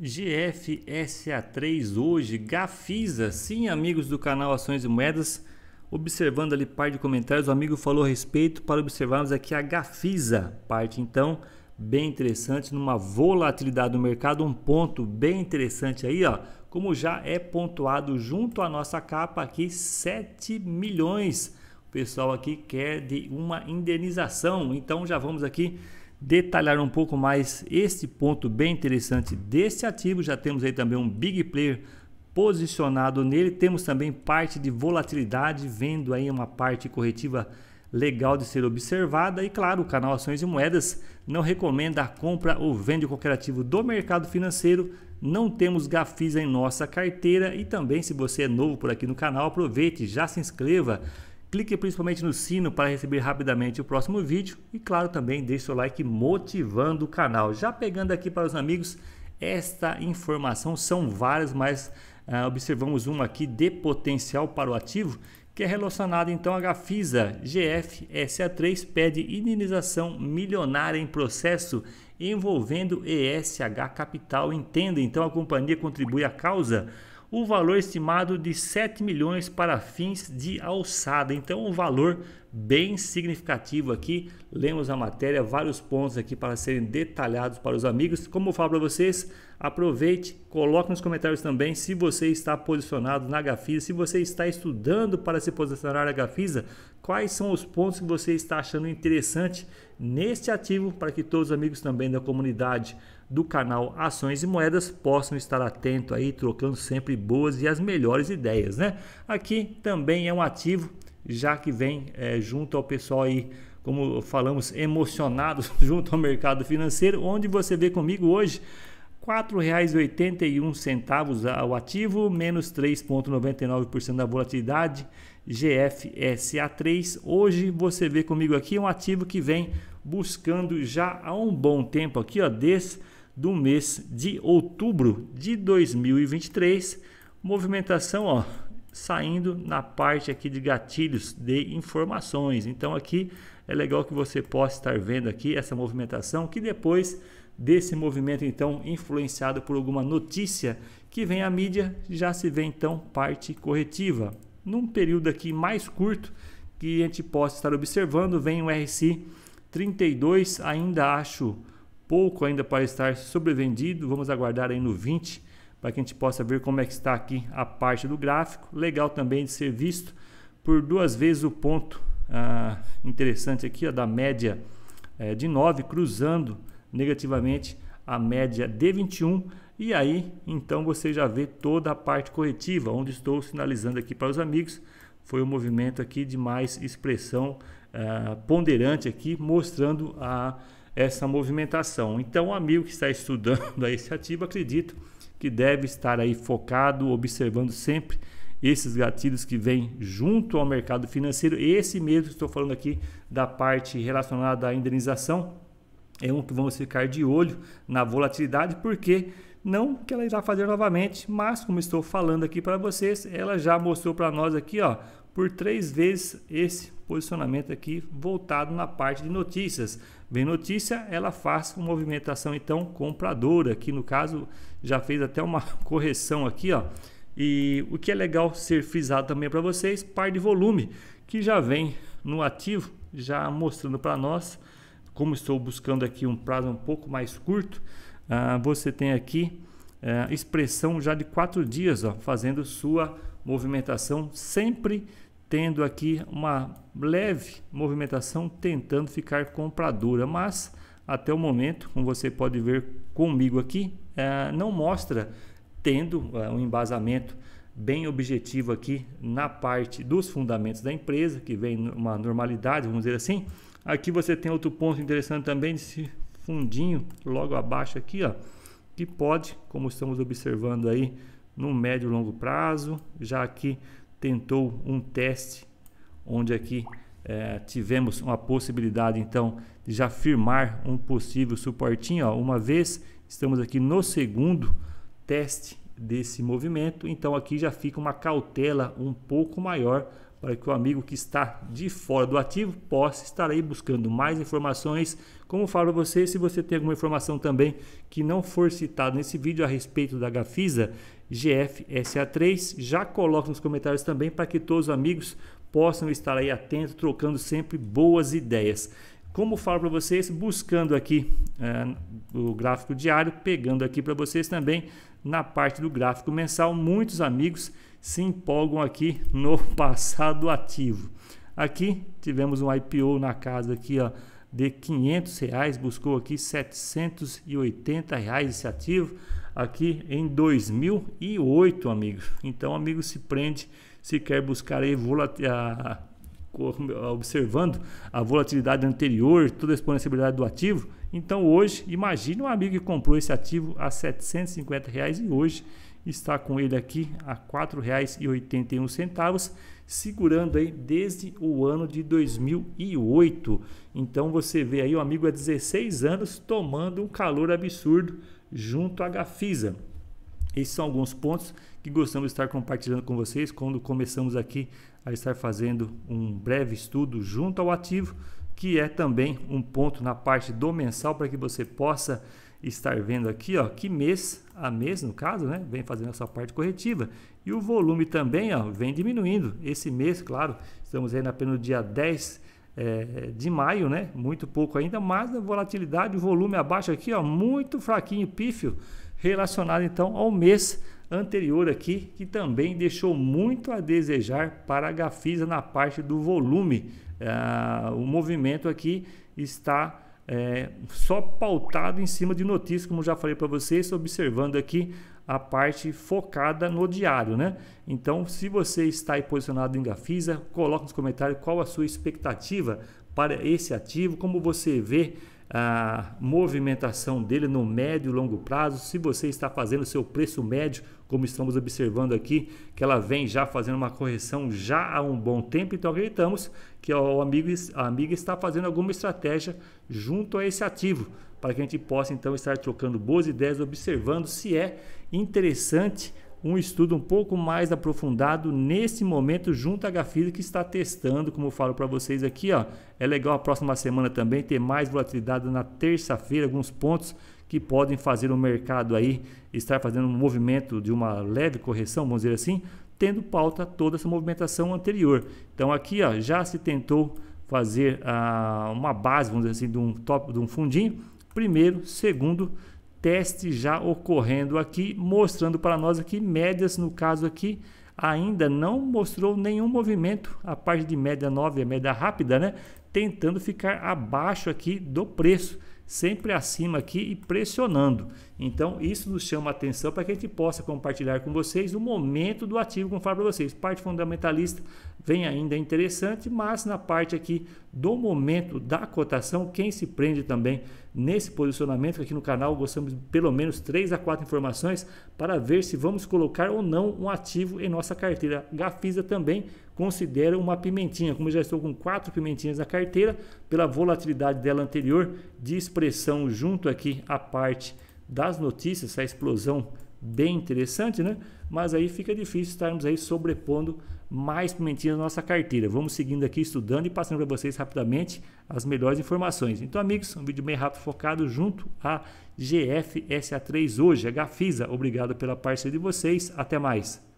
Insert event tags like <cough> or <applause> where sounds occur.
GFSA3 hoje, Gafisa, sim, amigos do canal Ações e Moedas. Observando ali parte de comentários, o amigo falou a respeito para observarmos aqui a Gafisa, parte então bem interessante numa volatilidade do mercado, um ponto bem interessante aí, ó, como já é pontuado junto à nossa capa aqui 7 milhões. O pessoal aqui quer de uma indenização, então já vamos aqui detalhar um pouco mais este ponto bem interessante desse ativo. Já temos aí também um big player posicionado nele. Temos também parte de volatilidade, vendo aí uma parte corretiva legal de ser observada. E claro, o canal Ações e Moedas não recomenda a compra ou venda de qualquer ativo do mercado financeiro. Não temos GAFIS em nossa carteira. E também, se você é novo por aqui no canal, aproveite, já se inscreva clique principalmente no sino para receber rapidamente o próximo vídeo e claro também deixe seu like motivando o canal. Já pegando aqui para os amigos, esta informação são várias, mas ah, observamos uma aqui de potencial para o ativo que é relacionado então a Gafisa GFSA3 pede indenização milionária em processo envolvendo ESH Capital. Entenda então a companhia contribui à causa o valor estimado de 7 milhões para fins de alçada. Então, um valor bem significativo aqui. Lemos a matéria, vários pontos aqui para serem detalhados para os amigos. Como eu falo para vocês, Aproveite, coloque nos comentários também se você está posicionado na Gafisa, se você está estudando para se posicionar na Gafisa, quais são os pontos que você está achando interessante neste ativo para que todos os amigos também da comunidade do canal Ações e Moedas possam estar atento aí, trocando sempre boas e as melhores ideias, né? Aqui também é um ativo, já que vem é, junto ao pessoal aí como falamos, emocionados <laughs> junto ao mercado financeiro, onde você vê comigo hoje R$ 4,81 ao ativo, menos 3,99% da volatilidade, GFSA3. Hoje você vê comigo aqui um ativo que vem buscando já há um bom tempo aqui, ó, desde do mês de outubro de 2023, movimentação, ó, saindo na parte aqui de gatilhos de informações. Então aqui é legal que você possa estar vendo aqui essa movimentação que depois desse movimento então influenciado por alguma notícia que vem à mídia, já se vê então parte corretiva. Num período aqui mais curto que a gente possa estar observando, vem o RSI 32, ainda acho pouco ainda para estar sobrevendido. Vamos aguardar aí no 20 para que a gente possa ver como é que está aqui a parte do gráfico. Legal também de ser visto por duas vezes o ponto ah, interessante aqui, ó, da média é, de 9, cruzando negativamente a média de 21. E aí, então você já vê toda a parte corretiva, onde estou sinalizando aqui para os amigos. Foi um movimento aqui de mais expressão ah, ponderante aqui, mostrando a, essa movimentação. Então, o amigo que está <laughs> estudando a esse ativo, acredito que deve estar aí focado, observando sempre esses gatilhos que vêm junto ao mercado financeiro, esse mesmo que estou falando aqui da parte relacionada à indenização, é um que vamos ficar de olho na volatilidade, porque não que ela irá fazer novamente, mas como estou falando aqui para vocês, ela já mostrou para nós aqui, ó, por três vezes esse posicionamento aqui voltado na parte de notícias. Vem notícia, ela faz uma movimentação então compradora, aqui no caso já fez até uma <laughs> correção aqui, ó. E o que é legal ser frisado também para vocês, par de volume, que já vem no ativo, já mostrando para nós, como estou buscando aqui um prazo um pouco mais curto, ah, você tem aqui eh, expressão já de quatro dias, ó, fazendo sua movimentação, sempre tendo aqui uma leve movimentação, tentando ficar compradora, mas até o momento, como você pode ver comigo aqui, eh, não mostra tendo uh, um embasamento bem objetivo aqui na parte dos fundamentos da empresa, que vem uma normalidade, vamos dizer assim. Aqui você tem outro ponto interessante também, desse fundinho logo abaixo aqui, ó, que pode, como estamos observando aí, no médio e longo prazo, já aqui tentou um teste onde aqui é, tivemos uma possibilidade então de já firmar um possível suportinho, ó, uma vez estamos aqui no segundo teste desse movimento. Então aqui já fica uma cautela um pouco maior para que o amigo que está de fora do ativo possa estar aí buscando mais informações. Como falo para você, se você tem alguma informação também que não for citada nesse vídeo a respeito da Gafisa GFSA3, já coloque nos comentários também para que todos os amigos possam estar aí atentos, trocando sempre boas ideias. Como falo para vocês, buscando aqui é, o gráfico diário, pegando aqui para vocês também na parte do gráfico mensal, muitos amigos se empolgam aqui no <laughs> passado ativo. Aqui tivemos um IPO na casa aqui ó, de 500 reais, buscou aqui 780 reais esse ativo aqui em 2008, amigos. Então, amigo, se prende se quer buscar aí volatilidade eh, observando a volatilidade anterior, toda a exponencialidade do ativo. Então hoje, imagine um amigo que comprou esse ativo a R$ 750 reais e hoje está com ele aqui a R$ 4,81, segurando aí desde o ano de 2008. Então você vê aí o um amigo há 16 anos tomando um calor absurdo junto à Gafisa. Esses são alguns pontos que gostamos de estar compartilhando com vocês quando começamos aqui a estar fazendo um breve estudo junto ao ativo, que é também um ponto na parte do mensal para que você possa estar vendo aqui, ó, que mês a mês, no caso, né, vem fazendo essa parte corretiva. E o volume também, ó, vem diminuindo. Esse mês, claro, estamos ainda apenas no dia 10 é, eh, de maio, né? Muito pouco ainda, mas a volatilidade, o volume abaixo aqui, ó, muito fraquinho, pífio relacionado então ao mês anterior aqui, que também deixou muito a desejar para a Gafisa na parte do volume. Ah, o movimento aqui está é, só pautado em cima de notícias, como já falei para vocês, observando aqui a parte focada no diário, né? Então, se você está aí posicionado em Gafisa, coloque nos comentários qual a sua expectativa para esse ativo, como você vê a movimentação dele no médio e longo prazo, se você está fazendo o seu preço médio, como estamos observando aqui, que ela vem já fazendo uma correção já há um bom tempo, então acreditamos que o amigo, a amiga está fazendo alguma estratégia junto a esse ativo, para que a gente possa então estar trocando boas ideias, observando se é interessante um estudo um pouco mais aprofundado nesse momento junto à Gafisa que está testando, como eu falo para vocês aqui, ó. É legal a próxima semana também ter mais volatilidade na terça-feira, alguns pontos que podem fazer o mercado aí estar fazendo um movimento de uma leve correção, vamos dizer assim, tendo pauta toda essa movimentação anterior. Então aqui, ó, já se tentou fazer a ah, uma base, vamos dizer assim, de um top, de um fundinho, primeiro, segundo, teste já ocorrendo aqui, mostrando para nós aqui médias, no caso aqui, ainda não mostrou nenhum movimento, a parte de média 9, e é média rápida, né? Tentando ficar abaixo aqui do preço, sempre acima aqui e pressionando. Então, isso nos chama atenção para que a gente possa compartilhar com vocês o momento do ativo, como falo para vocês. Parte fundamentalista vem ainda interessante, mas na parte aqui do momento da cotação, quem se prende também nesse posicionamento, aqui no canal gostamos de pelo menos três a quatro informações para ver se vamos colocar ou não um ativo em nossa carteira. Gafisa também considera uma pimentinha, como eu já estou com quatro pimentinhas na carteira, pela volatilidade dela anterior de expressão junto aqui à parte das notícias, a explosão bem interessante, né? Mas aí fica difícil estarmos aí sobrepondo mais pimentinha na nossa carteira. Vamos seguindo aqui, estudando e passando para vocês rapidamente as melhores informações. Então, amigos, um vídeo bem rápido focado junto à GFSA3 hoje, a Gafisa. Obrigado pela parceria de vocês. Até mais.